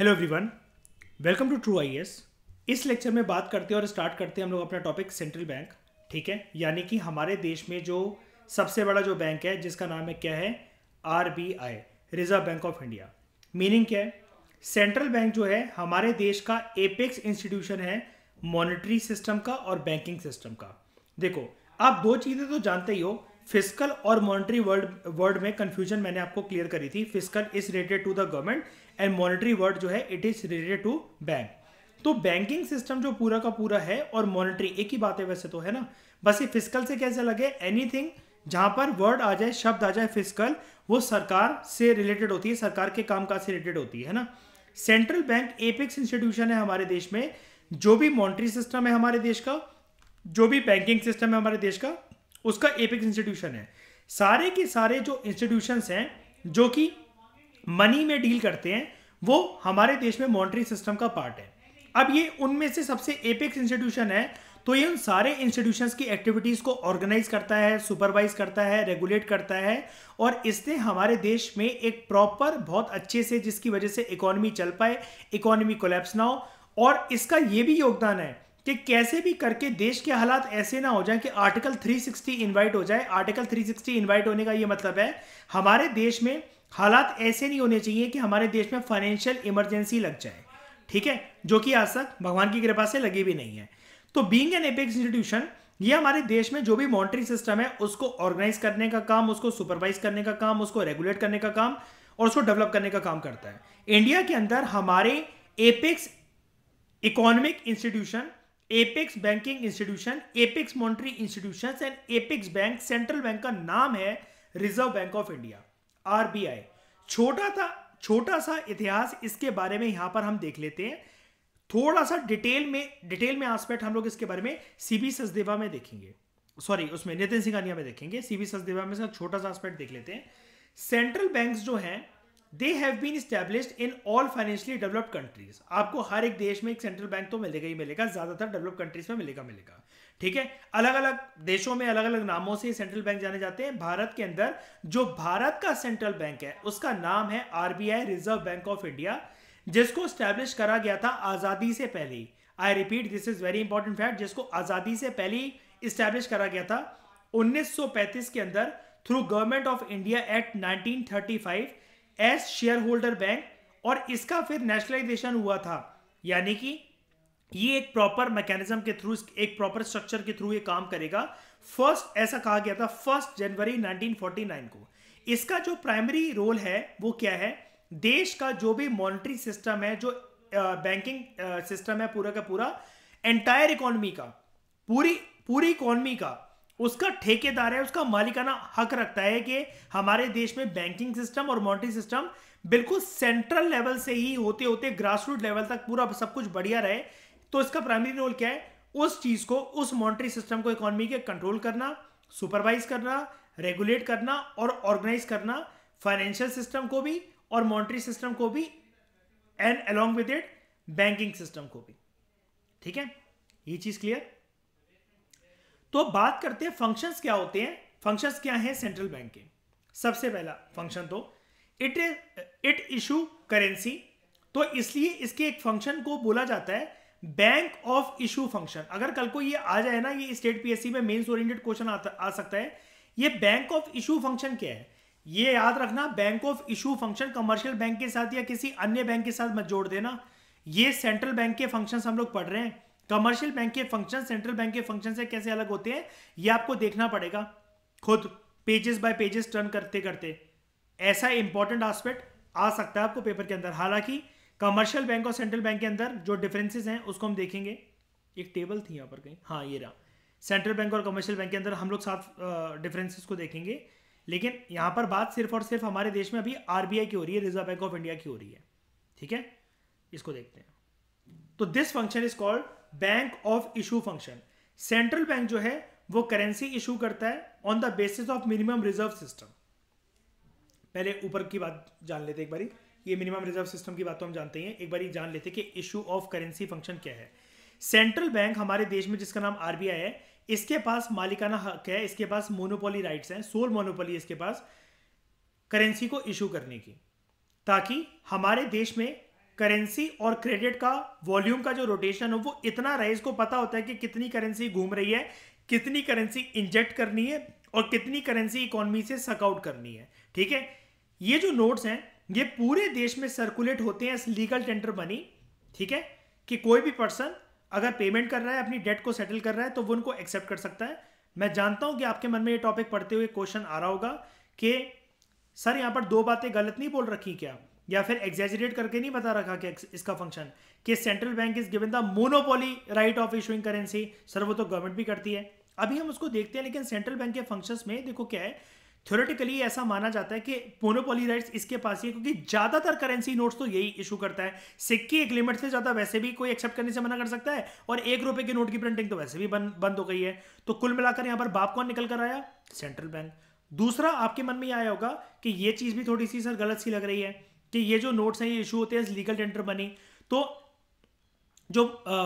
hello everyone welcome to true I इस lecture में बात करते हैं और स्टार्ट करते हैं हम लोग अपना टॉपिक सेंट्रल बैंक ठीक है यानी कि हमारे देश में जो सबसे बड़ा जो बैंक है जिसका नाम है क्या है आई reserve bank of India meaning क्या है सेंट्रल बैंक जो है हमारे देश का एपेक्स इंस्टीट्यूशन है मॉनिटरी सिस्टम का और बैंकिंग सिस्टम का देखो आप दो चीज़ें तो जानते ही हो फिजिकल और मॉनिटरी वर्ल्ड वर्ल्ड में कन्फ्यूजन मैंने आपको क्लियर करी थी physical is related to the government and monetary word जो है it is related to bank तो बैंकिंग सिस्टम जो पूरा का पूरा है और मॉनिटरी एक ही बात है वैसे तो है ना बस ये फिजिकल से कैसे लगे एनीथिंग जहां पर वर्ड आ जाए शब्द आ जाए फिजिकल वो सरकार से रिलेटेड होती है सरकार के काम काज से रिलेटेड होती है ना सेंट्रल बैंक एपिक्स इंस्टीट्यूशन है हमारे देश में जो भी मॉनिटरी सिस्टम है हमारे देश का जो भी बैंकिंग सिस्टम है हमारे देश का उसका एपिक्स इंस्टीट्यूशन है सारे के सारे जो इंस्टीट्यूशन हैं जो कि मनी में डील करते हैं वो हमारे देश में मॉनिटरी सिस्टम का पार्ट है अब ये उनमें से सबसे एपेक्स इंस्टीट्यूशन है तो ये उन सारे इंस्टीट्यूशंस की एक्टिविटीज़ को ऑर्गेनाइज करता है सुपरवाइज करता है रेगुलेट करता है और इसने हमारे देश में एक प्रॉपर बहुत अच्छे से जिसकी वजह से इकोनॉमी चल पाए इकोनॉमी कोलेप्स ना हो और इसका ये भी योगदान है कि कैसे भी करके देश के हालात ऐसे ना हो जाए कि आर्टिकल 360 इनवाइट हो जाए आर्टिकल 360 इनवाइट होने का ये मतलब है हमारे देश में हालात ऐसे नहीं होने चाहिए कि हमारे देश में फाइनेंशियल इमरजेंसी लग जाए ठीक है जो कि आज तक भगवान की कृपा से लगी भी नहीं है तो बींग एन एपेक्स इंस्टीट्यूशन ये हमारे देश में जो भी मॉनिटरिंग सिस्टम है उसको ऑर्गेनाइज करने का काम उसको सुपरवाइज करने का काम उसको रेगुलेट करने का काम और उसको डेवलप करने का काम करता है इंडिया के अंदर हमारे apex economic institution apex banking institution apex monetary institution and apex bank central bank का नाम है reserve bank of India RBI छोटा था छोटा सा इतिहास इसके बारे में यहां पर हम देख लेते हैं थोड़ा सा डिटेल में डिटेल में आस्पेक्ट हम लोग इसके बारे में सीबी सचदेवा में देखेंगे सॉरी उसमें नितिन सिंघानिया में देखेंगे सीबी सचदेवा में इसका छोटा सा आस्पेक्ट देख लेते हैं सेंट्रल बैंक जो हैं they have been established in all financially developed countries आपको हर एक देश में एक सेंट्रल बैंक तो मिलेगा ही मिलेगा ज्यादातर डेवलप्ड कंट्रीज में मिलेगा मिलेगा ठीक है अलग अलग देशों में अलग अलग नामों से सेंट्रल बैंक जाने जाते हैं भारत के अंदर जो भारत का सेंट्रल बैंक है उसका नाम है RBI reserve bank of India जिसको स्टैब्लिश करा गया था आज़ादी से पहले I repeat this is very important fact जिसको आज़ादी से पहले स्टैब्लिश करा गया था 1935 के अंदर through government of India act 1935 as share holder bank और इसका फिर नेशनलाइजेशन हुआ था यानी कि ये एक प्रॉपर मैकेनिज्म के थ्रू एक प्रॉपर स्ट्रक्चर के थ्रू ये काम करेगा फर्स्ट ऐसा कहा गया था फर्स्ट जनवरी 1949 को इसका जो प्राइमरी रोल है वो क्या है देश का जो भी मॉनिटरी सिस्टम है जो बैंकिंग सिस्टम है पूरा का पूरा एंटायर इकोनॉमी का पूरी पूरी इकोनॉमी का उसका ठेकेदार है उसका मालिकाना हक रखता है कि हमारे देश में बैंकिंग सिस्टम और मॉनिटरी सिस्टम बिल्कुल सेंट्रल लेवल से ही होते होते ग्रासरूट लेवल तक पूरा सब कुछ बढ़िया रहे तो इसका प्राइमरी रोल क्या है उस चीज को उस मॉनिटरी सिस्टम को इकोनॉमी के कंट्रोल करना सुपरवाइज करना रेगुलेट करना और ऑर्गेनाइज करना फाइनेंशियल सिस्टम को भी और मॉनिटरी सिस्टम को भी and along with it banking system को भी ठीक है ये चीज क्लियर तो बात करते हैं फंक्शंस क्या होते हैं फंक्शंस क्या हैं सेंट्रल बैंक के सबसे पहला फंक्शन तो इट इट इशू करेंसी तो इसलिए इसके एक फंक्शन को बोला जाता है बैंक ऑफ इशू फंक्शन अगर कल को ये आ जाए ना ये स्टेट पीएससी में मेंस ओरिएंटेड क्वेश्चन आ सकता है ये बैंक ऑफ इशू फंक्शन क्या है ये याद रखना bank of issue function commercial bank के साथ या किसी अन्य बैंक के साथ मत जोड़ देना ये सेंट्रल बैंक के फंक्शन हम लोग पढ़ रहे हैं कमर्शियल बैंक के फंक्शन सेंट्रल बैंक के फंक्शन से कैसे अलग होते हैं ये आपको देखना पड़ेगा खुद पेजेस बाय पेजेस टर्न करते करते ऐसा इंपॉर्टेंट आस्पेक्ट आ सकता है आपको पेपर के अंदर हालांकि कमर्शियल बैंक और सेंट्रल बैंक के अंदर जो डिफरेंसेस हैं उसको हम देखेंगे एक टेबल थी यहाँ पर कहीं हाँ ये रहा सेंट्रल बैंक और कमर्शियल बैंक के अंदर हम लोग साफ डिफरेंसेस को देखेंगे लेकिन यहाँ पर बात सिर्फ और सिर्फ हमारे देश में अभी आरबीआई की हो रही है रिजर्व बैंक ऑफ इंडिया की हो रही है ठीक है इसको देखते हैं तो this function is called bank of issue function central bank जो है वो करेंसी इशू करता है on the basis of minimum reserve system पहले ऊपर की बात जान लेते एक बारी ये मिनिमम रिजर्व सिस्टम की बात तो हम जानते हैं एक बार ये जान लेते हैं कि इशू ऑफ करेंसी फंक्शन क्या है सेंट्रल बैंक हमारे देश में जिसका नाम आर है इसके पास मालिकाना हक है इसके पास मोनोपोली राइट्स हैं सोल मोनोपोली इसके पास करेंसी को इशू करने की ताकि हमारे देश में करेंसी और क्रेडिट का वॉल्यूम का जो रोटेशन हो वो इतना रहे इसको पता होता है कि कितनी करेंसी घूम रही है कितनी करेंसी इंजेक्ट करनी है और कितनी करेंसी इकोनॉमी से सकआउट करनी है ठीक है ये जो नोट्स हैं ये पूरे देश में सर्कुलेट होते हैं लीगल टेंडर बनी ठीक है कि कोई भी पर्सन अगर पेमेंट कर रहा है अपनी डेट को सेटल कर रहा है तो वो उनको एक्सेप्ट कर सकता है मैं जानता हूं कि आपके मन में ये टॉपिक पढ़ते हुए क्वेश्चन आ रहा होगा कि सर यहां पर दो बातें गलत नहीं बोल रखी क्या या फिर एग्जेजरेट करके नहीं बता रखा कि इसका फंक्शन कि central bank is given the monopoly right of issuing currency sir वो तो गवर्नमेंट भी करती है अभी हम उसको देखते हैं लेकिन सेंट्रल बैंक के फंक्शंस में देखो क्या है थ्योरेटिकली ऐसा माना जाता है कि मोनोपोली राइट्स इसके पास ही है क्योंकि ज़्यादातर करेंसी नोट्स तो यही इशू करता है सिक्के एक लिमिट से ज़्यादा वैसे भी कोई एक्सेप्ट करने से मना कर सकता है और एक रुपए के नोट की प्रिंटिंग तो वैसे भी बंद बंद हो गई है तो कुल मिलाकर यहां पर बाप कौन निकल कर आया सेंट्रल बैंक दूसरा आपके मन में यह आया होगा कि ये चीज़ भी थोड़ी सी सर गलत सी लग रही है कि ये जो नोट्स हैं ये इशू होते हैं लीगल टेंडर बनी तो जो आ,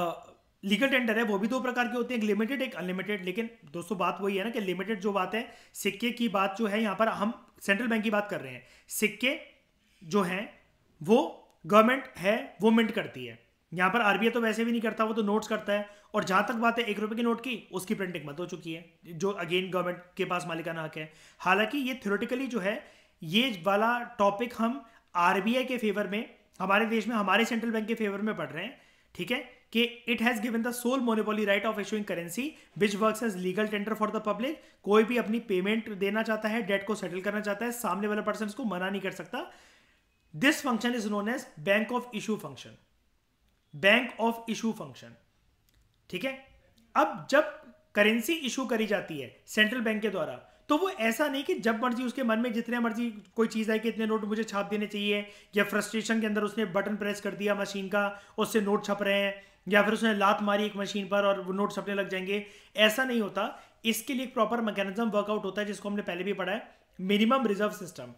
लीगल टेंडर है वो भी दो प्रकार के होते हैं एक लिमिटेड एक अनलिमिटेड लेकिन दोस्तों बात वही है ना कि लिमिटेड जो बात है सिक्के की बात जो है यहाँ पर हम सेंट्रल बैंक की बात कर रहे हैं सिक्के जो हैं वो गवर्नमेंट है वो मिंट करती है यहां पर आरबीआई तो वैसे भी नहीं करता वो तो नोट्स करता है और जहां तक बात है एक रुपए के नोट की उसकी प्रिंटिंग मत हो चुकी है जो अगेन गवर्नमेंट के पास मालिकाना हक है हालांकि ये थ्योरेटिकली जो है ये वाला टॉपिक हम आरबीआई के फेवर में हमारे देश में हमारे सेंट्रल बैंक के फेवर में पढ़ रहे हैं ठीक है कि it has given the sole monopoly right of issuing currency which work as legal tender for the public कोई भी अपनी पेमेंट देना चाहता है डेट को सेटल करना चाहता है सामने वाले पर्सन को मना नहीं कर सकता this function is known as bank of issue function bank of issue function ठीक है अब जब करेंसी इशू करी जाती है सेंट्रल बैंक के द्वारा तो वो ऐसा नहीं कि जब मर्जी उसके मन में जितने मर्जी कोई चीज़ आई कि इतने नोट मुझे छाप देने चाहिए या फ्रस्ट्रेशन के अंदर उसने बटन प्रेस कर दिया मशीन का उससे नोट छप रहे हैं या फिर उसने लात मारी एक मशीन पर और वो नोट सपने लग जाएंगे ऐसा नहीं होता इसके लिए एक प्रॉपर मैकेनिज्म वर्कआउट होता है जिसको हमने पहले भी पढ़ा है मिनिमम रिजर्व सिस्टम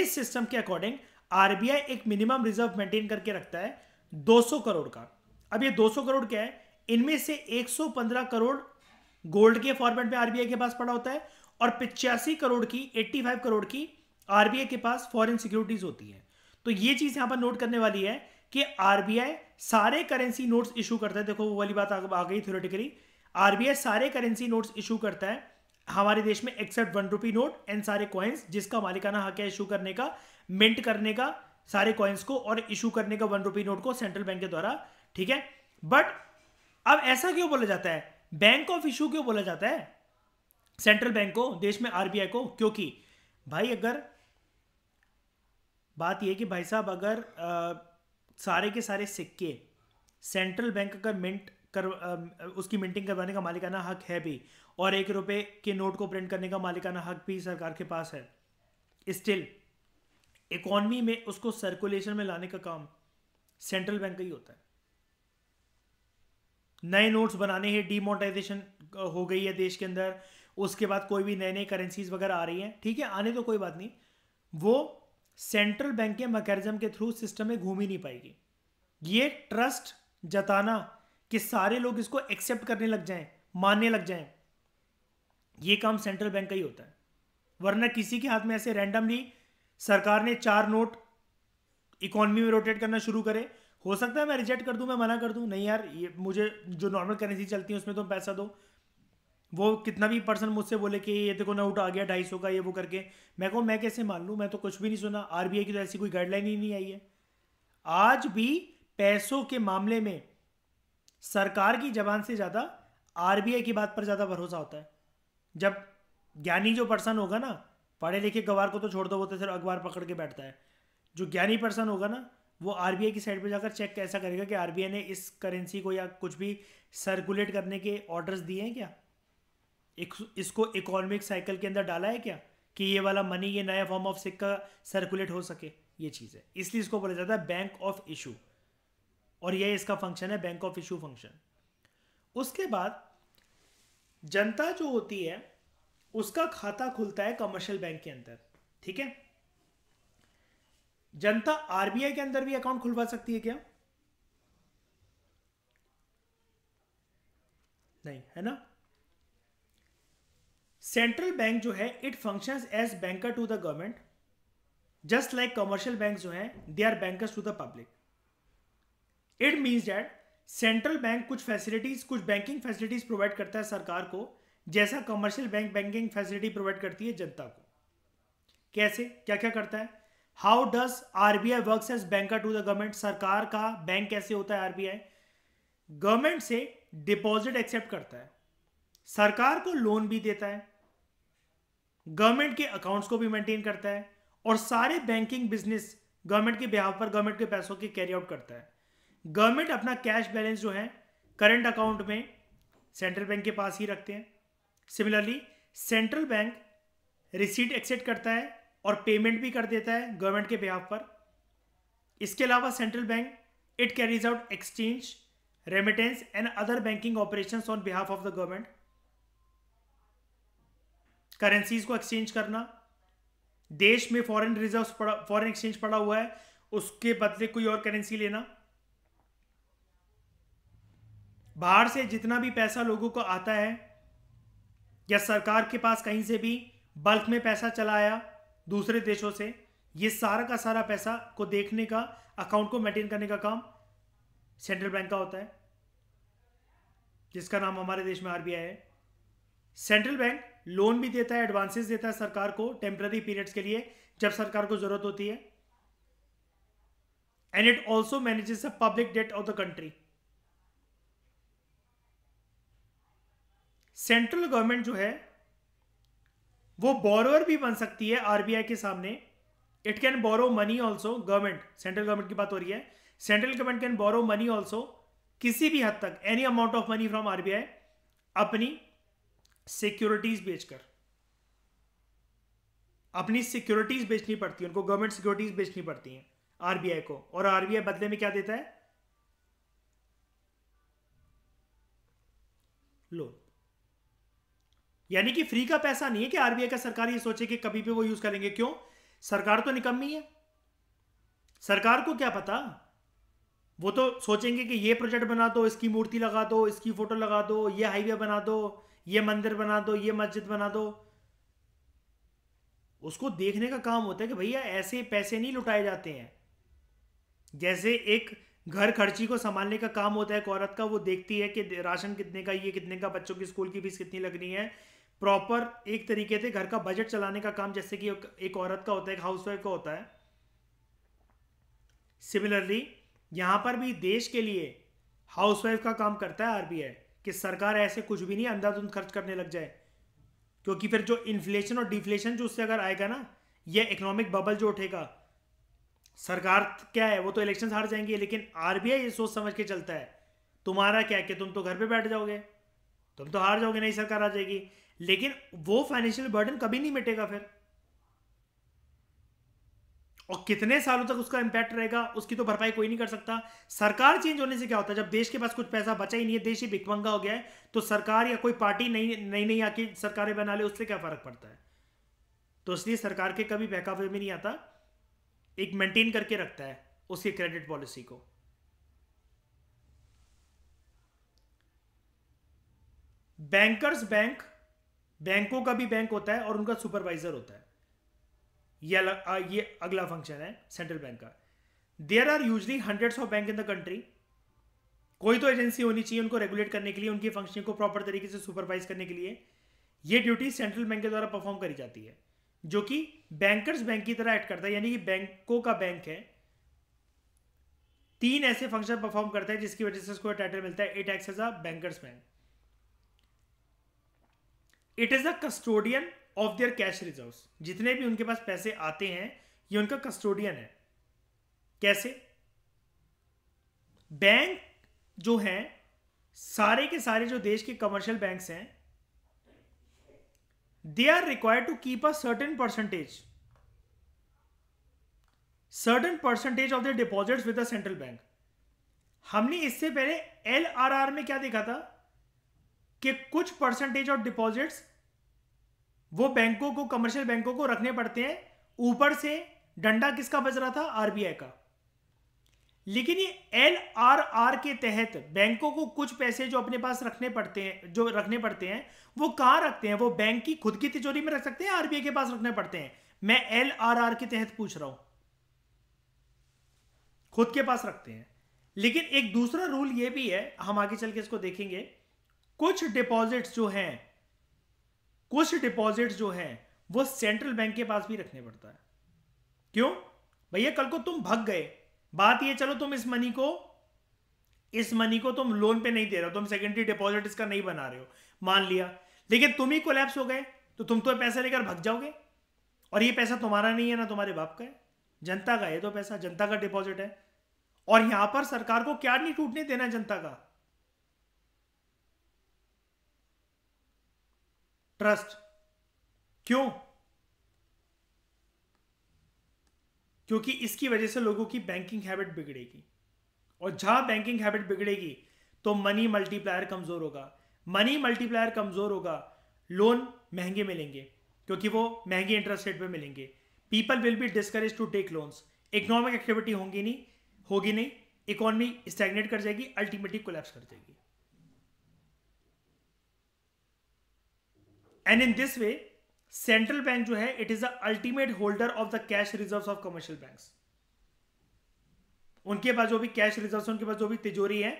इस सिस्टम के अकॉर्डिंग आरबीआई एक मिनिमम रिजर्व मेंटेन करके रखता है 200 करोड़ का अब ये 200 करोड़ क्या है इनमें से 115 करोड़ गोल्ड के फॉर्मेट में आरबीआई के पास पड़ा होता है और पिचासी करोड़ की 85 करोड़ की आरबीआई के पास फॉरेन सिक्योरिटीज होती है तो ये चीज यहां पर नोट करने वाली है कि आरबीआई सारे करेंसी नोट्स इशू करता है देखो वो वाली बात आ गई थ्योरेटिकली आरबीआई सारे करेंसी नोट्स इशू करता है हमारे देश में except one rupee note and सारे कॉइन्स जिसका मालिकाना हक है इशू करने का मिंट करने का सारे कॉइन्स को और इशू करने का वन रुपी नोट को सेंट्रल बैंक के द्वारा ठीक है बट अब ऐसा क्यों बोला जाता है बैंक ऑफ इशू क्यों बोला जाता है सेंट्रल बैंक को देश में आरबीआई को क्योंकि भाई अगर बात यह कि भाई साहब अगर आ, सारे के सारे सिक्के सेंट्रल बैंक का मिंट कर उसकी मिंटिंग करवाने का मालिकाना हक है भी और एक रुपए के नोट को प्रिंट करने का मालिकाना हक भी सरकार के पास है स्टिल इकोनॉमी में उसको सर्कुलेशन में लाने का काम सेंट्रल बैंक का ही होता है नए नोट्स बनाने हैं डीमोनेटाइजेशन हो गई है देश के अंदर उसके बाद कोई भी नए नए करेंसीज वगैरह आ रही हैं ठीक है आने तो कोई बात नहीं वो सेंट्रल बैंक के मैकेनिज्म के थ्रू सिस्टम में घूम ही नहीं पाएगी ये ट्रस्ट जताना कि सारे लोग इसको एक्सेप्ट करने लग जाएं मानने लग जाएं ये काम सेंट्रल बैंक का ही होता है वरना किसी के हाथ में ऐसे रैंडमली सरकार ने चार नोट इकोनॉमी में रोटेट करना शुरू करे हो सकता है मैं रिजेक्ट कर दूं मैं मना कर दूं नहीं यार ये मुझे जो नॉर्मल करेंसी चलती है उसमें तुम तो पैसा दो वो कितना भी पर्सन मुझसे बोले कि ये देखो नोट आ गया ढाई सौ का ये वो करके मैं कहूँ मैं कैसे मान लूँ मैं तो कुछ भी नहीं सुना आर की तो ऐसी कोई गाइडलाइन ही नहीं आई है आज भी पैसों के मामले में सरकार की जबान से ज़्यादा आर की बात पर ज़्यादा भरोसा होता है जब ज्ञानी जो पर्सन होगा ना पढ़े लिखे गवार को तो छोड़ दो वो तो सिर्फ अखबार पकड़ के बैठता है जो ज्ञानी पर्सन होगा ना वो आर की साइड पर जाकर चेक कैसा करेगा कि आर ने इस करेंसी को या कुछ भी सर्कुलेट करने के ऑर्डर्स दिए हैं क्या एक, इसको इकोनॉमिक साइकिल के अंदर डाला है क्या कि ये वाला मनी ये नया फॉर्म ऑफ सिक्का सर्कुलेट हो सके ये चीज़ है इसलिए इसको बोला जाता है बैंक ऑफ इशू और यह इसका फंक्शन है बैंक ऑफ इशू फंक्शन उसके बाद जनता जो होती है उसका खाता खुलता है कमर्शियल बैंक के अंदर ठीक है जनता आरबीआई के अंदर भी अकाउंट खुलवा सकती है क्या नहीं है ना सेंट्रल बैंक जो है it functions as banker to the government just like commercial bank जो है they are bankers to the public it means that central bank कुछ फैसिलिटीज कुछ बैंकिंग फैसिलिटीज प्रोवाइड करता है सरकार को जैसा commercial bank banking facility provide करती है जनता को कैसे क्या क्या करता है how does RBI work as banker to the government सरकार का बैंक कैसे होता है आरबीआई गवर्नमेंट से डिपॉजिट एक्सेप्ट करता है सरकार को लोन भी देता है गवर्नमेंट के अकाउंट्स को भी मेंटेन करता है और सारे बैंकिंग बिजनेस गवर्नमेंट के बिहाव पर गवर्नमेंट के पैसों के कैरी आउट करता है गवर्नमेंट अपना कैश बैलेंस जो है करंट अकाउंट में सेंट्रल बैंक के पास ही रखते हैं similarly central bank receipt accept करता है और पेमेंट भी कर देता है गवर्नमेंट के बिहाफ पर इसके अलावा central bank it carries out exchange remittance and other banking operations on behalf of the government currencies को एक्सचेंज करना देश में फॉरेन रिजर्व फॉरेन एक्सचेंज पड़ा हुआ है उसके बदले कोई और करेंसी लेना बाहर से जितना भी पैसा लोगों को आता है या सरकार के पास कहीं से भी बल्क में पैसा चला आया दूसरे देशों से ये सारा का सारा पैसा को देखने का अकाउंट को मेंटेन करने का काम सेंट्रल बैंक का होता है जिसका नाम हमारे देश में आरबीआई है सेंट्रल बैंक लोन भी देता है एडवांसेस देता है सरकार को टेम्पररी पीरियड्स के लिए जब सरकार को जरूरत होती है and it also manages the public debt of the country central government जो है वो बोरोअर भी बन सकती है आरबीआई के सामने it can borrow money also government central government की बात हो रही है central government can borrow money also किसी भी हद तक any amount of money from RBI अपनी सिक्योरिटीज बेचकर अपनी सिक्योरिटीज बेचनी पड़ती है उनको गवर्नमेंट सिक्योरिटीज बेचनी पड़ती हैं आरबीआई को और आरबीआई बदले में क्या देता है लोन यानी कि फ्री का पैसा नहीं है कि आरबीआई का सरकार ये सोचे कि कभी भी वो यूज करेंगे क्यों सरकार तो निकम्मी है सरकार को क्या पता वो तो सोचेंगे कि ये प्रोजेक्ट बना दो इसकी मूर्ति लगा दो इसकी फोटो लगा दो ये हाईवे बना दो ये मंदिर बना दो ये मस्जिद बना दो उसको देखने का काम होता है कि भैया ऐसे पैसे नहीं लुटाए जाते हैं जैसे एक घर खर्ची को संभालने का काम होता है एक औरत का वो देखती है कि राशन कितने का ये कितने का बच्चों की स्कूल की फीस कितनी लगनी है प्रॉपर एक तरीके से घर का बजट चलाने का काम जैसे कि एक औरत का होता है एक वाइफ का होता है सिमिलरली यहां पर भी देश के लिए हाउसवाइफ का काम करता है आरबीआई कि सरकार ऐसे कुछ भी नहीं अंधाधुंध खर्च करने लग जाए क्योंकि फिर जो इन्फ्लेशन और डिफ्लेशन जो उससे अगर आएगा ना ये इकोनॉमिक बबल जो उठेगा सरकार क्या है वो तो इलेक्शन हार जाएंगे लेकिन आरबीआई ये सोच समझ के चलता है तुम्हारा क्या है कि तुम तो घर पे बैठ जाओगे तुम तो हार जाओगे नई सरकार आ जाएगी लेकिन वो फाइनेंशियल बर्डन कभी नहीं मिटेगा फिर और कितने सालों तक उसका इंपैक्ट रहेगा उसकी तो भरपाई कोई नहीं कर सकता सरकार चेंज होने से क्या होता है जब देश के पास कुछ पैसा बचा ही नहीं है देश ही भिकमंगा हो गया है तो सरकार या कोई पार्टी नई नई नई आके सरकारें बना ले उससे क्या फर्क पड़ता है तो इसलिए सरकार के कभी बहकावे में नहीं आता एक मेंटेन करके रखता है उसकी क्रेडिट पॉलिसी को बैंकर्स बैंक बैंकों का भी बैंक होता है और उनका सुपरवाइजर होता है ये ये अगला फंक्शन है सेंट्रल बैंक का there are usually hundreds of bank in the country कोई तो एजेंसी होनी चाहिए उनको रेगुलेट करने के लिए उनकी फंक्शन को प्रॉपर तरीके से सुपरवाइज करने के लिए ये ड्यूटी सेंट्रल बैंक के द्वारा परफॉर्म करी जाती है जो कि बैंकर्स बैंक की तरह एक्ट करता है यानी कि बैंकों का बैंक है तीन ऐसे फंक्शन परफॉर्म करता है जिसकी वजह से उसको टाइटल मिलता है it act as a bankers bank it is a custodian of their cash reserve जितने भी उनके पास पैसे आते हैं ये उनका कस्टोडियन है कैसे बैंक जो है सारे के सारे जो देश के कमर्शियल बैंक हैं they are required to keep a certain percentage certain percentage of the deposits with the central bank हमने इससे पहले आर में क्या देखा था कि कुछ परसेंटेज ऑफ डिपॉजिट्स वो बैंकों को कमर्शियल बैंकों को रखने पड़ते हैं ऊपर से डंडा किसका बज रहा था आरबीआई का लेकिन ये एल आर आर के तहत बैंकों को कुछ पैसे जो अपने पास रखने पड़ते हैं जो रखने पड़ते हैं वो कहां रखते हैं वो बैंक की खुद की तिजोरी में रख सकते हैं आरबीआई के पास रखने पड़ते हैं मैं एल आर आर के तहत पूछ रहा हूं खुद के पास रखते हैं लेकिन एक दूसरा रूल ये भी है हम आगे चल के इसको देखेंगे कुछ डिपॉजिट्स जो हैं कुछ डिपॉजिट जो है वो सेंट्रल बैंक के पास भी रखने पड़ता है क्यों भैया कल को तुम भग गए बात ये चलो तुम इस मनी को इस मनी को तुम लोन पे नहीं दे रहे हो तुम सेकेंडरी डिपॉजिट इसका नहीं बना रहे हो मान लिया लेकिन तुम ही कोलैप्स हो गए तो तुम तो पैसे लेकर भग जाओगे और ये पैसा तुम्हारा नहीं है ना तुम्हारे बाप का है जनता का है तो पैसा जनता का डिपॉजिट है और यहां पर सरकार को क्या नहीं टूटने देना जनता का ट्रस्ट क्यों क्योंकि इसकी वजह से लोगों की बैंकिंग हैबिट बिगड़ेगी और जहां बैंकिंग हैबिट बिगड़ेगी तो मनी मल्टीप्लायर कमजोर होगा मनी मल्टीप्लायर कमजोर होगा लोन महंगे मिलेंगे क्योंकि वो महंगे इंटरेस्ट रेट पे मिलेंगे people will be discourage to take loans economic activity होंगी नहीं होगी नहीं इकोनॉमी स्टैगनेट कर जाएगी अल्टीमेटली कोलैप्स कर जाएगी and in this way central bank जो है it is the ultimate holder of the cash reserve of commercial bank उनके पास जो भी कैश रिजर्व उनके पास जो भी तिजोरी है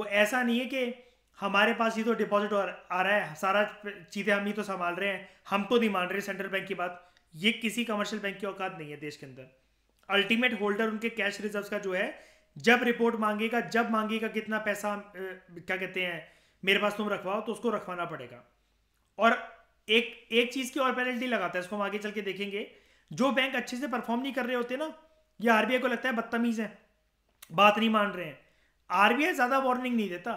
वो ऐसा नहीं है कि हमारे पास ही तो डिपॉजिट आ रहा है सारा चीज़ें हम ही तो संभाल रहे हैं हम तो नहीं मान रहे सेंट्रल बैंक की बात ये किसी कमर्शियल बैंक की औकात नहीं है देश के अंदर अल्टीमेट होल्डर उनके कैश रिजर्व का जो है जब रिपोर्ट मांगेगा जब मांगेगा कितना पैसा क्या कहते हैं मेरे पास तुम रखवाओ तो उसको रखवाना पड़ेगा और एक एक चीज की और पेनल्टी लगाता है इसको हम आगे चल के देखेंगे जो बैंक अच्छे से परफॉर्म नहीं कर रहे होते ना ये आरबीआई को लगता है बदतमीज है बात नहीं मान रहे हैं आरबीआई ज्यादा वार्निंग नहीं देता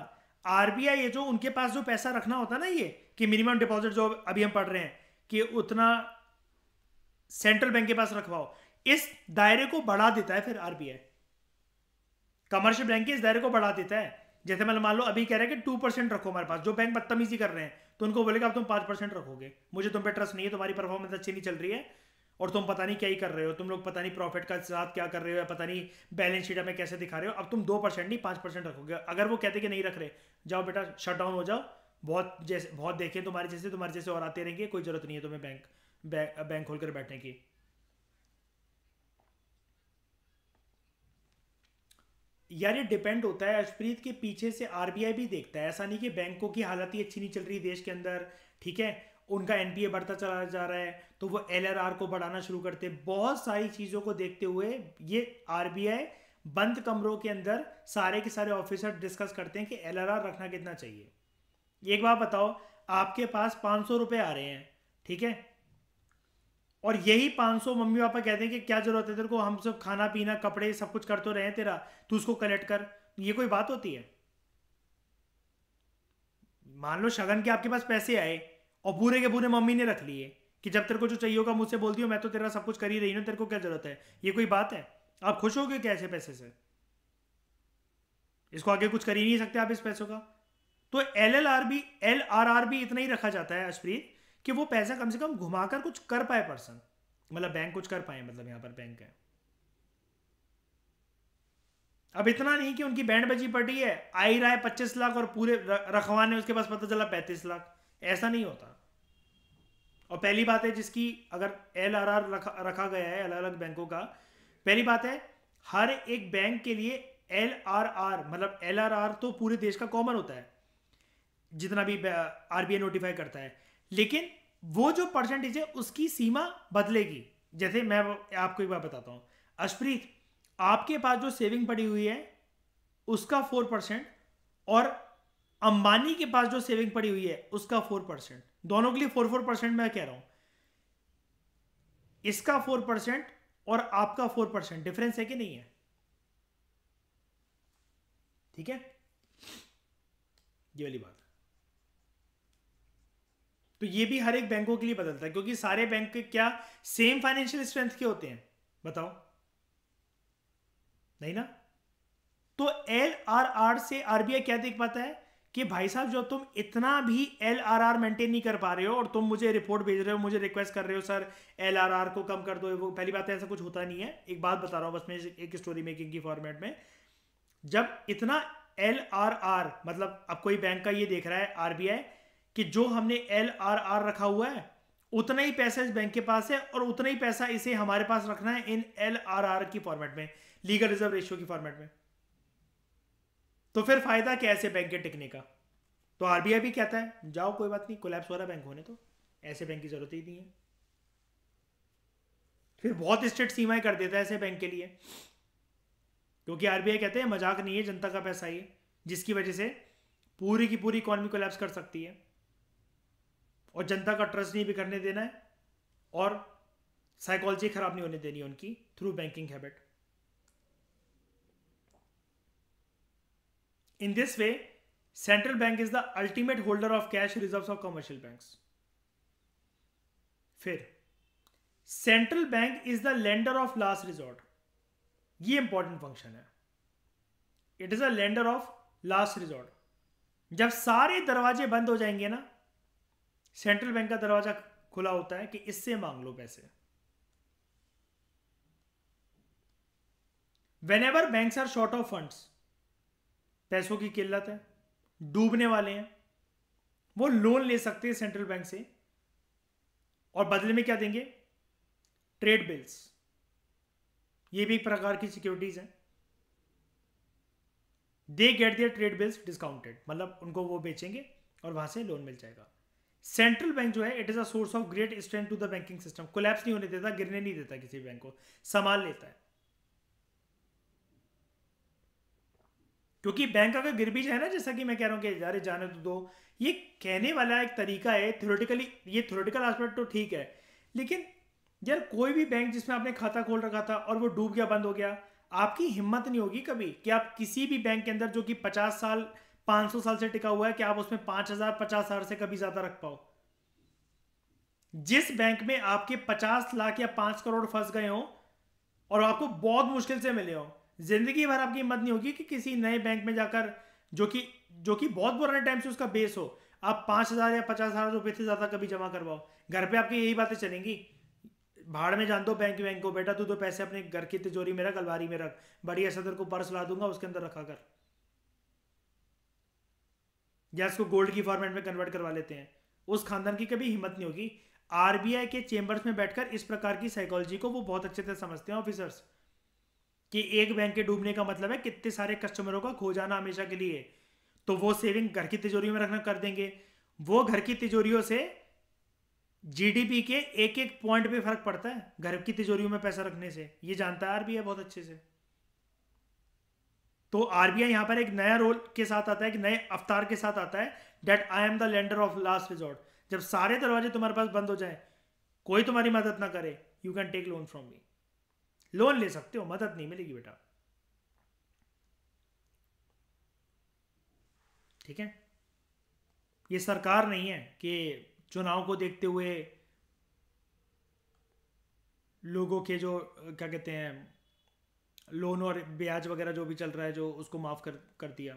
आरबीआई ये जो उनके पास जो पैसा रखना होता ना ये कि मिनिमम डिपॉजिट जो अभी हम पढ़ रहे हैं कि उतना सेंट्रल बैंक के पास रखवाओ इस दायरे को बढ़ा देता है फिर आरबीआई कमर्शियल बैंक के इस दायरे को बढ़ा देता है जैसे मैं मतलब मान लो अभी कह रहे हैं कि टू परसेंट रखो हमारे पास जो बैंक बदतमीजी कर रहे हैं तो उनको बोलेगा अब तुम पाँच परसेंट रखोगे मुझे तुम पे ट्रस्ट नहीं है तुम्हारी परफॉर्मेंस अच्छी नहीं चल रही है और तुम पता नहीं क्या ही कर रहे हो तुम लोग पता नहीं प्रॉफिट का साथ क्या कर रहे हो या पता नहीं बैलेंस शीट में कैसे दिखा रहे हो अब तुम दो परसेंट नहीं पाँच परसेंट रखोगे अगर वो कहते कि नहीं रख रहे जाओ बेटा शट डाउन हो जाओ बहुत जैसे बहुत देखें तुम्हारे जैसे तुम्हारे जैसे और आते रहेंगे कोई जरूरत नहीं है तुम्हें बैंक बैंक खोल कर बैठने की यार ये डिपेंड होता है हर्षप्रीत के पीछे से आर भी देखता है ऐसा नहीं कि बैंकों की हालत ही अच्छी नहीं चल रही देश के अंदर ठीक है उनका एनपीए बढ़ता चला जा रहा है तो वो एल को बढ़ाना शुरू करते हैं बहुत सारी चीज़ों को देखते हुए ये आर बंद कमरों के अंदर सारे के सारे ऑफिसर डिस्कस करते हैं कि एल रखना कितना चाहिए एक बार बताओ आपके पास पाँच सौ आ रहे हैं ठीक है और यही 500 मम्मी पापा कहते हैं कि क्या जरूरत है तेरे को हम सब खाना पीना कपड़े सब कुछ कर तो रहे हैं तेरा तू उसको कलेक्ट कर ये कोई बात होती है मान लो शगन के आपके पास पैसे आए और पूरे के पूरे मम्मी ने रख लिए कि जब तेरे को जो चाहिए होगा मुझसे बोलती हूँ मैं तो तेरा सब कुछ कर ही रही हूँ तेरे को क्या जरूरत है ये कोई बात है आप खुश हो गए कैसे पैसे से इसको आगे कुछ कर ही नहीं सकते आप इस पैसों का तो L L R B L R R B इतना ही रखा जाता है अशप्रीत कि वो पैसा कम से कम घुमाकर कुछ कर पाए पर्सन मतलब बैंक कुछ कर पाए मतलब यहां पर बैंक है अब इतना नहीं कि उनकी बैंड बजी पटी है आई रहा है पच्चीस लाख और पूरे रखवाने उसके पास पता चला पैंतीस लाख ऐसा नहीं होता और पहली बात है जिसकी अगर एल आर आर रखा गया है अलग अलग बैंकों का पहली बात है हर एक बैंक के लिए एल आर आर मतलब एल आर आर तो पूरे देश का कॉमन होता है जितना भी आरबीआई नोटिफाई करता है लेकिन वो जो परसेंटेज है उसकी सीमा बदलेगी जैसे मैं आपको एक बार बताता हूं अशप्रीत आपके पास जो सेविंग पड़ी हुई है उसका फोर परसेंट और अंबानी के पास जो सेविंग पड़ी हुई है उसका फोर परसेंट दोनों के लिए फोर फोर परसेंट मैं कह रहा हूं इसका फोर परसेंट और आपका फोर परसेंट डिफरेंस है कि नहीं है ठीक है ये वाली बात तो ये भी हर एक बैंकों के लिए बदलता है क्योंकि सारे बैंक क्या सेम फाइनेंशियल स्ट्रेंथ के होते हैं बताओ नहीं ना तो एल आर आर से आरबीआई क्या देख पाता है कि भाई साहब जो तुम इतना भी एल आर आर मेंटेन नहीं कर पा रहे हो और तुम मुझे रिपोर्ट भेज रहे हो मुझे रिक्वेस्ट कर रहे हो सर एल आर आर को कम कर दो वो पहली बात तो ऐसा कुछ होता नहीं है एक बात बता रहा हूं बस मैं एक स्टोरी मेकिंग की फॉर्मेट में जब इतना एल आर आर मतलब अब कोई बैंक का ये देख रहा है आरबीआई कि जो हमने एल आर आर रखा हुआ है उतना ही पैसा इस बैंक के पास है और उतना ही पैसा इसे हमारे पास रखना है इन एल आर आर की फॉर्मेट में लीगल रिजर्व रेशियो की फॉर्मेट में तो फिर फायदा क्या ऐसे बैंक के टिकने का तो आरबीआई भी कहता है जाओ कोई बात नहीं कोलैप्स हो रहा बैंक होने तो ऐसे बैंक की जरूरत ही नहीं है फिर बहुत स्ट्रिक्ट सीमाएं कर देता है ऐसे बैंक के लिए क्योंकि आरबीआई कहते हैं मजाक नहीं है जनता का पैसा ये जिसकी वजह से पूरी की पूरी इकोनॉमी कोलैप्स कर सकती है और जनता का ट्रस्ट नहीं बिगड़ने देना है और साइकोलॉजी खराब नहीं होने देनी उनकी through banking habit in this way central bank is the ultimate holder of cash reserves of commercial banks फिर central bank is the lender of last resort ये इंपॉर्टेंट फंक्शन है it is a lender of last resort जब सारे दरवाजे बंद हो जाएंगे ना सेंट्रल बैंक का दरवाजा खुला होता है कि इससे मांग लो पैसे whenever bank are short of funds पैसों की किल्लत है डूबने वाले हैं वो लोन ले सकते हैं सेंट्रल बैंक से और बदले में क्या देंगे ट्रेड बिल्स ये भी एक प्रकार की सिक्योरिटीज हैं they get their trade bills discounted मतलब उनको वो बेचेंगे और वहां से लोन मिल जाएगा सेंट्रल बैंक जो है it is a source of great strength to the banking system collapse नहीं होने देता गिरने नहीं देता किसी बैंक को संभाल लेता है क्योंकि बैंक अगर गिर भी जाए ना जैसा कि मैं कह रहा हूं कि अरे जाने तो दो ये कहने वाला एक तरीका है थ्योरेटिकली ये थ्योरेटिकल एस्पेक्ट तो ठीक है लेकिन यार कोई भी बैंक जिसमें आपने खाता खोल रखा था और वो डूब गया बंद हो गया आपकी हिम्मत नहीं होगी कभी कि आप किसी भी बैंक के अंदर जो कि पचास साल 500 साल से टिका हुआ है कि आप उसमें पांच हजार पचास हजार से कभी ज्यादा रख पाओ जिस बैंक में आपके 50 लाख या 5 करोड़ फंस गए हो और आपको बहुत मुश्किल से मिले हो जिंदगी भर आपकी हिम्मत नहीं होगी कि, कि किसी नए बैंक में जाकर जो कि जो कि बहुत पुराने टाइम से उसका बेस हो आप पांच हज़ार या पचास हज़ार रुपए से ज़्यादा कभी जमा करवाओ घर पे आपकी यही बातें चलेंगी भाड़ में जान दो बैंक बैंक को बेटा तू तो पैसे अपने घर की तिजोरी में रख अलवारी में रख बढ़िया सदर को पर्स ला दूंगा उसके अंदर रखा कर या इसको गोल्ड की फॉर्मेट में कन्वर्ट करवा लेते हैं उस खानदान की कभी हिम्मत नहीं होगी आरबीआई के चेंबर्स में बैठकर इस प्रकार की साइकोलॉजी को वो बहुत अच्छे से समझते हैं ऑफिसर्स कि एक बैंक के डूबने का मतलब है कितने सारे कस्टमरों का खो जाना हमेशा के लिए तो वो सेविंग घर की तिजोरी में रखना कर देंगे वो घर की तिजोरियों से जीडीपी के एक एक पॉइंट पे फर्क पड़ता है घर की तिजोरियों में पैसा रखने से ये जानता है आरबीआई बहुत अच्छे से तो आरबीआई यहां पर एक नया रोल के साथ आता है कि नए अवतार के साथ आता है that I am the lender of last resort जब सारे दरवाजे तुम्हारे पास बंद हो जाए कोई तुम्हारी मदद ना करे you can take loan from me loan ले सकते हो मदद नहीं मिलेगी बेटा ठीक है ये सरकार नहीं है कि चुनाव को देखते हुए लोगों के जो क्या कहते हैं लोन और ब्याज वगैरह जो भी चल रहा है जो उसको माफ़ कर कर दिया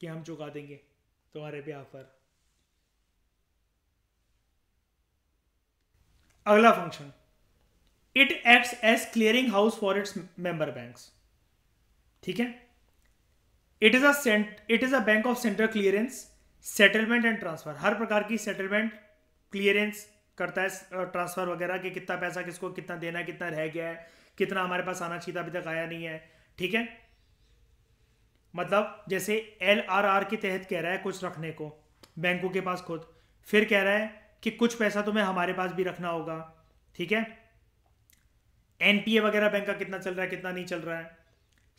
कि हम चुका देंगे तुम्हारे ब्याह पर अगला function it acts as clearing house for its member banks ठीक है it is at it is a bank of central clearance settlement and transfer हर प्रकार की सेटलमेंट क्लियरेंस करता है ट्रांसफ़र वगैरह कि कितना पैसा किसको कितना देना है कितना रह गया है कितना हमारे पास आना चाहिए अभी तक आया नहीं है ठीक है मतलब जैसे एल आर आर के तहत कह रहा है कुछ रखने को बैंकों के पास खुद फिर कह रहा है कि कुछ पैसा तुम्हें तो हमारे पास भी रखना होगा ठीक है एनपीए वगैरह बैंक का कितना चल रहा है कितना नहीं चल रहा है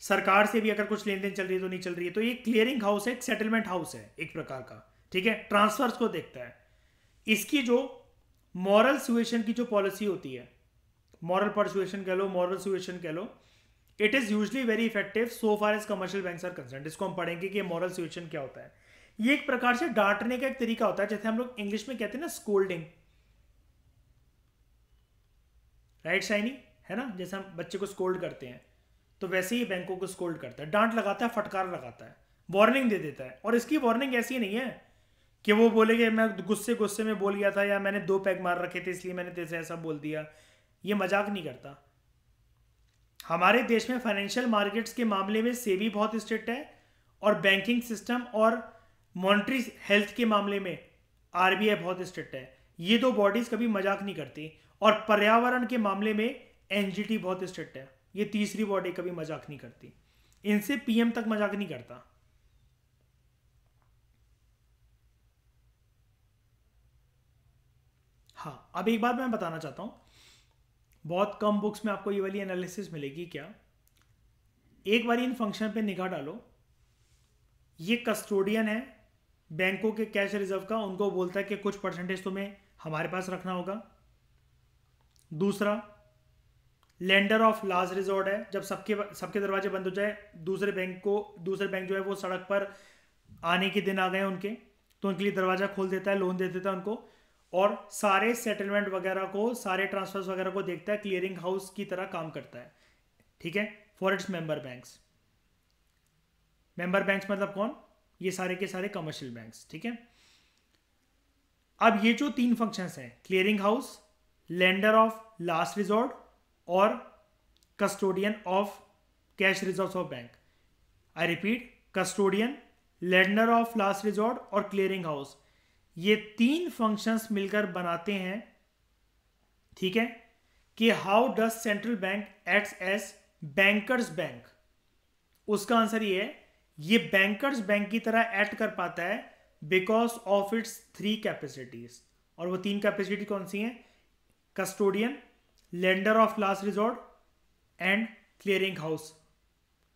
सरकार से भी अगर कुछ लेन देन चल रही है तो नहीं चल रही है तो ये क्लियरिंग हाउस है एक सेटलमेंट हाउस है एक प्रकार का ठीक है ट्रांसफर्स को देखता है इसकी जो मॉरल सुएशन की जो पॉलिसी होती है मॉरल परसुएशन कह लो मॉरल सुएशन कह लो it is usually very effective so far as commercial bank are concern इसको हम पढ़ेंगे कि मॉरल सुएशन क्या होता है ये एक प्रकार से डांटने का एक तरीका होता है जैसे हम लोग इंग्लिश में कहते हैं ना स्कोल्डिंग राइट शाइनी है ना जैसे हम बच्चे को स्कोल्ड करते हैं तो वैसे ही बैंकों को स्कोल्ड करता है डांट लगाता है फटकार लगाता है वार्निंग दे देता है और इसकी वार्निंग ऐसी नहीं है कि वो बोलेंगे मैं गुस्से गुस्से में बोल गया था या मैंने दो पैक मार रखे थे इसलिए मैंने तेरे से ऐसा बोल दिया ये मजाक नहीं करता हमारे देश में फाइनेंशियल मार्केट्स के मामले में सेबी बहुत स्ट्रिक्ट है और बैंकिंग सिस्टम और मॉनिटरी हेल्थ के मामले में आरबीआई बहुत स्ट्रिक्ट है ये दो बॉडीज कभी मजाक नहीं करती और पर्यावरण के मामले में एनजीटी बहुत स्ट्रिक्ट है ये तीसरी बॉडी कभी मजाक नहीं करती इनसे पीएम तक मजाक नहीं करता हाँ अब एक बात मैं बताना चाहता हूँ बहुत कम बुक्स में आपको ये वाली एनालिसिस मिलेगी क्या एक बार इन फंक्शन पे निगाह डालो ये कस्टोडियन है बैंकों के कैश रिजर्व का उनको बोलता है कि कुछ परसेंटेज तुम्हें हमारे पास रखना होगा दूसरा लेंडर ऑफ लास्ट रिजॉर्ट है जब सबके सबके दरवाजे बंद हो जाए दूसरे बैंक को दूसरे बैंक जो है वो सड़क पर आने के दिन आ गए उनके तो उनके लिए दरवाज़ा खोल देता है लोन दे देता है उनको और सारे सेटलमेंट वगैरह को सारे ट्रांसफर्स वगैरह को देखता है क्लियरिंग हाउस की तरह काम करता है ठीक है for its member banks member banks मतलब कौन ये सारे के सारे कमर्शियल बैंक्स ठीक है अब ये जो तीन फंक्शंस हैं clearing house lender of last resort और custodian of cash reserve of bank I repeat custodian lender of last resort और क्लियरिंग हाउस ये तीन फंक्शंस मिलकर बनाते हैं ठीक है कि how does central bank acts as bankers bank उसका आंसर ये है ये बैंकर्स बैंक की तरह एक्ट कर पाता है because of its three capacities और वो तीन कैपेसिटी कौन सी हैं custodian lender of last resort and clearing house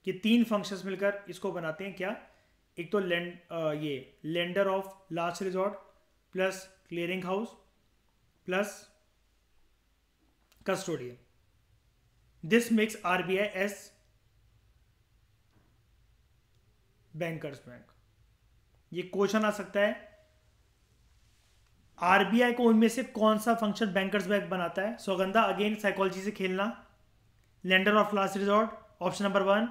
ये तीन फंक्शंस मिलकर इसको बनाते हैं क्या एक तो लेंड ये lender of last resort plus clearing house plus custodian this makes RBI as bankers bank ये क्वेश्चन आ सकता है आरबीआई को उनमें से कौन सा फंक्शन बैंकर्स बैंक बनाता है सौगंधा अगेन साइकोलॉजी से खेलना lender of last resort option number one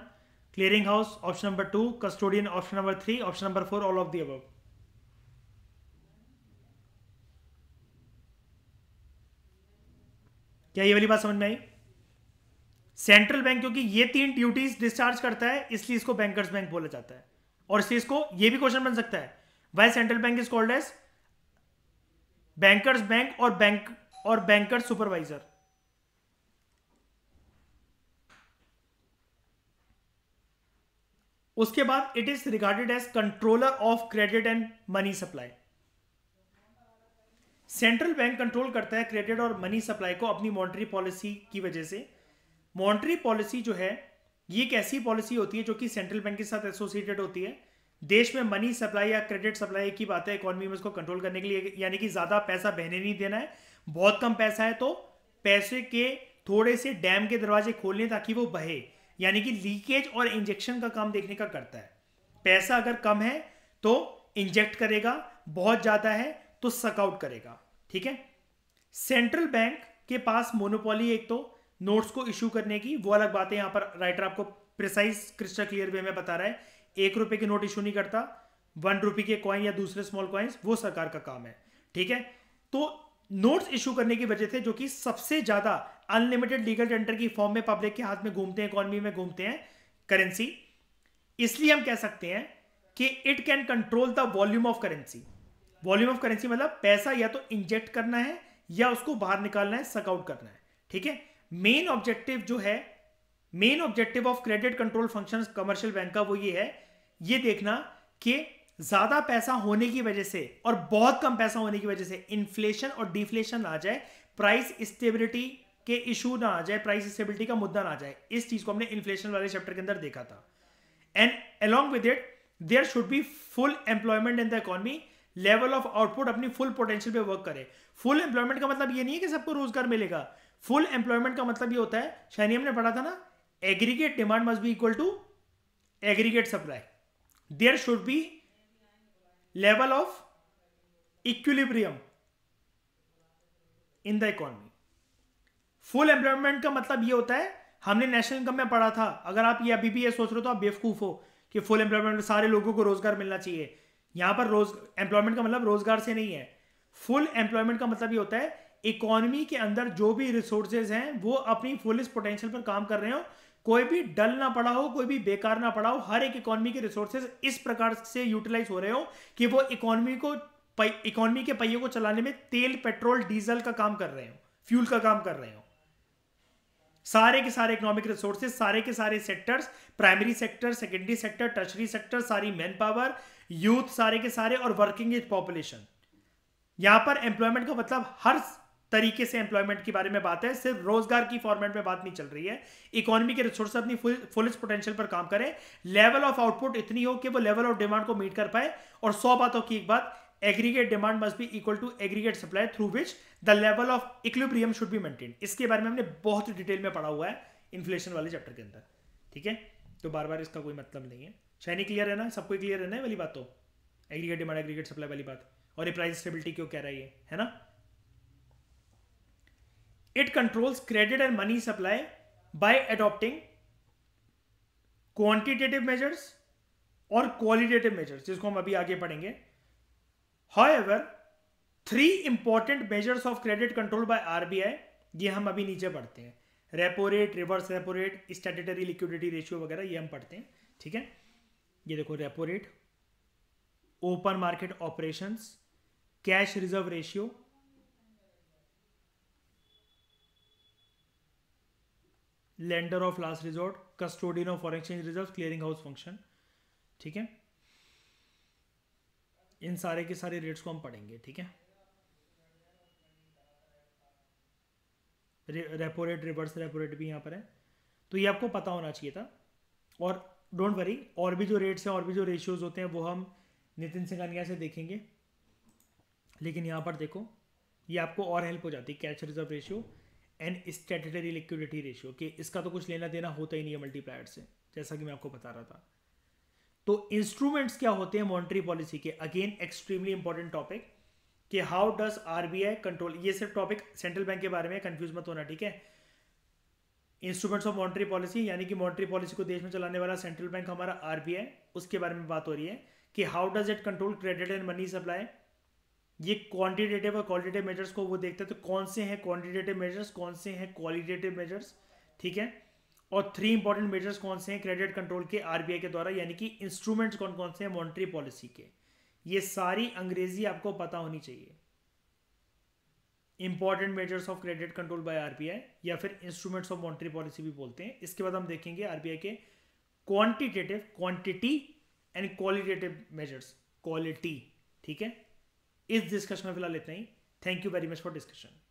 clearing house option number two custodian option number three option number four all of the above क्या ये वाली बात समझ में आई सेंट्रल बैंक क्योंकि ये तीन ड्यूटीज डिस्चार्ज करता है इसलिए इसको बैंकर्स बैंक बोला जाता है और इसलिए इसको ये भी क्वेश्चन बन सकता है why central bank is called as bankers bank और बैंक और बैंकर सुपरवाइजर उसके बाद it is regarded as controller of credit and money supply central bank control करता है क्रेडिट और मनी सप्लाई को अपनी मॉनिटरी पॉलिसी की वजह से मॉनिटरी पॉलिसी जो है ये एक ऐसी पॉलिसी होती है जो कि सेंट्रल बैंक के साथ एसोसिएटेड होती है देश में मनी सप्लाई या क्रेडिट सप्लाई की बात है इकोनॉमी में उसको कंट्रोल करने के लिए यानी कि ज़्यादा पैसा बहने नहीं देना है बहुत कम पैसा है तो पैसे के थोड़े से डैम के दरवाजे खोलने ताकि वो बहे यानी कि लीकेज और इंजेक्शन का काम देखने का करता है पैसा अगर कम है तो इंजेक्ट करेगा बहुत ज़्यादा है तो सकआउट करेगा ठीक है सेंट्रल बैंक के पास मोनोपोली एक तो नोट्स को इशू करने की वो अलग बात है यहां पर राइटर आपको प्रिसाइज क्रिस्टल क्लियर वे में बता रहा है एक रुपए के नोट इशू नहीं करता वन रुपी के कॉइन या दूसरे स्मॉल कॉइन्स वो सरकार का काम है ठीक है तो नोट्स इशू करने की वजह से जो कि सबसे ज्यादा अनलिमिटेड लीगल टेंडर की फॉर्म में पब्लिक के हाथ में घूमते हैं इकोनॉमी में घूमते हैं करेंसी इसलिए हम कह सकते हैं कि it can control the volume of currency volume of currency मतलब पैसा या तो इंजेक्ट करना है या उसको बाहर निकालना है सकआउट करना है ठीक है मेन ऑब्जेक्टिव जो है main objective of credit control function commercial bank का वो ये है ये देखना कि ज्यादा पैसा होने की वजह से और बहुत कम पैसा होने की वजह से इन्फ्लेशन और डिफ्लेशन ना आ जाए प्राइस स्टेबिलिटी के इशू ना आ जाए प्राइस स्टेबिलिटी का मुद्दा ना आ जाए इस चीज को हमने इन्फ्लेशन वाले चैप्टर के अंदर देखा था and along with it there should be full employment in the economy level of output अपनी फुल पोटेंशियल पे वर्क करे फुल एम्प्लॉयमेंट का मतलब ये नहीं है कि सबको रोजगार मिलेगा फुल एम्प्लॉयमेंट का मतलब ये होता है शायद ने पढ़ा था ना aggregate demand must be equal to aggregate supply there should be level of equilibrium in the economy full employment का मतलब ये होता है हमने नेशनल इनकम में पढ़ा था अगर आप ये अभी भी ये सोच रहे हो तो आप बेवकूफ हो कि फुल एम्प्लॉयमेंट में सारे लोगों को रोजगार मिलना चाहिए यहां पर रोज एम्प्लॉयमेंट का मतलब रोजगार से नहीं है फुल एम्प्लॉयमेंट का मतलब ये होता है इकोनॉमी के अंदर जो भी रिसोर्सेज हैं वो अपनी फुलिस पोटेंशियल पर काम कर रहे हो कोई भी डल ना पड़ा हो कोई भी बेकार ना पड़ा हो हर एक इकोनॉमी के रिसोर्सेज इस प्रकार से यूटिलाइज हो रहे हो कि वो इकोनॉमी को इकोनॉमी के पहियों को चलाने में तेल पेट्रोल डीजल का काम कर रहे हो फ्यूल का काम कर रहे हो सारे के सारे इकोनॉमिक रिसोर्सेज सारे के सारे sectors primary sector secondary sector tertiary sector सारी मैन पावर यूथ सारे के सारे और वर्किंग एज पॉपुलेशन यहां पर एम्प्लॉयमेंट का मतलब हर तरीके से एम्प्लॉयमेंट के बारे में बात है सिर्फ रोजगार की फॉर्मेट में बात नहीं चल रही है इकोनॉमी के रिसोर्स अपनी फुल पोटेंशियल पर काम करें लेवल ऑफ आउटपुट इतनी हो कि वो लेवल ऑफ डिमांड को मीट कर पाए और सौ बातों की एक बात aggregate demand must be equal to aggregate supply through which the level of equilibrium should be maintain इसके बारे में हमने बहुत डिटेल में पढ़ा हुआ है इन्फ्लेशन वाले चैप्टर के अंदर ठीक है तो बार बार इसका कोई मतलब नहीं है शैनी क्लियर है ना सबको क्लियर है ना वाली बात तो एग्रीगेट डिमांड एग्रीगेट सप्लाई वाली बात और ये प्राइस स्टेबिलिटी क्यों कह रहा है ये है ना it controls credit and money supply by adopting quantitative measures और क्वालिटेटिव मेजर्स जिसको हम अभी आगे पढ़ेंगे how three important measures of credit control by RBI ये हम अभी नीचे पढ़ते हैं repo rate reverse repo rate statutory liquidity ratio वगैरह ये हम पढ़ते हैं ठीक है ये देखो repo rate open market operations cash reserve ratio lender of last resort custodian of foreign exchange reserve clearing house function ठीक है इन सारे के सारे रेट्स को हम पढ़ेंगे ठीक है repo rate reverse repo rate भी यहां पर है तो ये आपको पता होना चाहिए था और डोंट वरी और भी जो रेट्स हैं और भी जो रेशियोज होते हैं वो हम नितिन सिंगानिया से देखेंगे लेकिन यहाँ पर देखो ये आपको और हेल्प हो जाती है cash reserve ratio and statutory liquidity ratio कि इसका तो कुछ लेना देना होता ही नहीं है मल्टीप्लायर से जैसा कि मैं आपको बता रहा था तो इंस्ट्रूमेंट्स क्या होते हैं मॉनिटरी पॉलिसी के अगेन एक्सट्रीमली इंपॉर्टेंट टॉपिक कि हाउ डज आरबीआई कंट्रोल ये सिर्फ टॉपिक सेंट्रल बैंक के बारे में कंफ्यूज मत होना ठीक है इंस्ट्रूमेंट्स ऑफ मॉनिटरी पॉलिसी यानी कि मॉनिटरी पॉलिसी को देश में चलाने वाला सेंट्रल बैंक हमारा आरबीआई उसके बारे में बात हो रही है कि how does it control credit and money supply ये क्वांटिटेटिव और क्वालिटेटिव मेजर्स को वो देखते हैं तो कौन से हैं क्वांटिटेटिव मेजर्स कौन से हैं क्वालिटेटिव मेजर्स ठीक है और थ्री इंपॉर्टेंट मेजर्स कौन से हैं क्रेडिट कंट्रोल के आरबीआई के द्वारा यानी कि इंस्ट्रूमेंट्स कौन कौन से हैं मॉनिटरी पॉलिसी के ये सारी अंग्रेजी आपको पता होनी चाहिए important measures of credit control by RBI या फिर इंस्ट्रूमेंट्स ऑफ मॉनिटरी पॉलिसी भी बोलते हैं इसके बाद हम देखेंगे आरबीआई के quantitative quantity and qualitative measures quality ठीक है इस डिस्कशन में फिलहाल इतना ही thank you very much for discussion